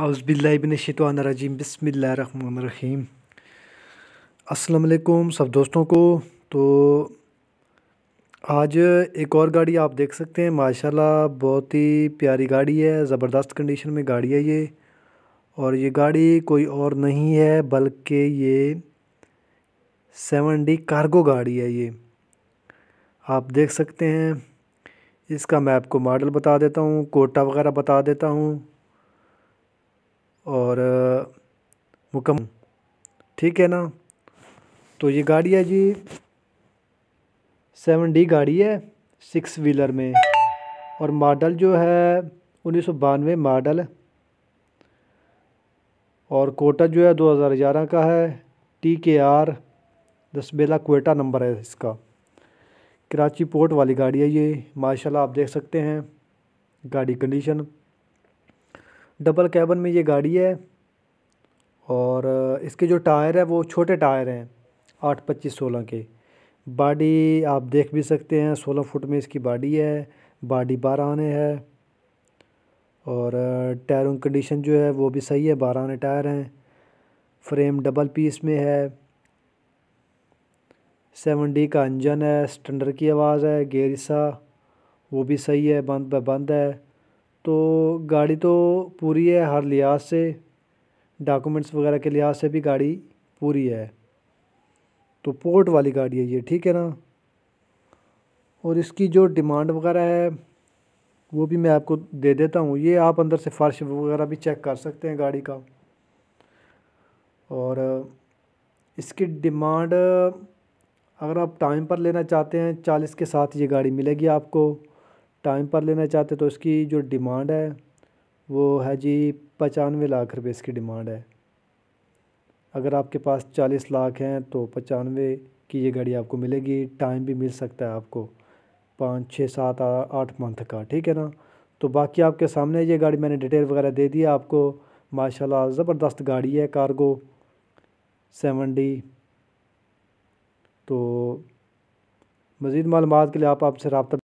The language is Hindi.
अउज़बिल्लाबिनशतवानरजीम बसमीम असलकुम सब दोस्तों को तो आज एक और गाड़ी आप देख सकते हैं माशाल्लाह बहुत ही प्यारी गाड़ी है ज़बरदस्त कंडीशन में गाड़ी है ये और ये गाड़ी कोई और नहीं है बल्कि ये सेवन डी कार्गो गाड़ी है ये आप देख सकते हैं इसका मैं आपको मॉडल बता देता हूँ कोटा वगैरह बता देता हूँ और मुकम ठीक है ना तो ये गाड़ी है जी सेवन डी गाड़ी है सिक्स व्हीलर में और मॉडल जो है उन्नीस सौ बानवे मॉडल और कोटा जो है दो हज़ार ग्यारह का है टी के आर दसबेला कोटा नंबर है इसका कराची पोर्ट वाली गाड़ी है ये माशाल्लाह आप देख सकते हैं गाड़ी कंडीशन डबल कैबन में ये गाड़ी है और इसके जो टायर है वो छोटे टायर हैं आठ पच्चीस सोलह के बॉडी आप देख भी सकते हैं सोलह फुट में इसकी बॉडी है बॉडी बारह आने है और टायरों की कंडीशन जो है वो भी सही है बारह आने टायर हैं फ्रेम डबल पीस में है सेवन डी का इंजन है स्टंडर की आवाज़ है गेरिसा वो भी सही है बंद बंद है तो गाड़ी तो पूरी है हर लिहाज से डाक्यूमेंट्स वगैरह के लिहाज से भी गाड़ी पूरी है तो पोर्ट वाली गाड़ी है ये ठीक है ना और इसकी जो डिमांड वगैरह है वो भी मैं आपको दे देता हूँ ये आप अंदर से फर्श वगैरह भी चेक कर सकते हैं गाड़ी का और इसकी डिमांड अगर आप टाइम पर लेना चाहते हैं चालीस के साथ ये गाड़ी मिलेगी आपको टाइम पर लेना चाहते तो इसकी जो डिमांड है वो है जी पचानवे लाख रुपए इसकी डिमांड है अगर आपके पास चालीस लाख हैं तो पचानवे की ये गाड़ी आपको मिलेगी टाइम भी मिल सकता है आपको पाँच छः सात आठ मंथ का ठीक है ना तो बाकी आपके सामने ये गाड़ी मैंने डिटेल वगैरह दे दी आपको माशाल्लाह ज़बरदस्त गाड़ी है कार्गो सेवन डी तो मज़ीद मालूम के लिए आप आपसे रबता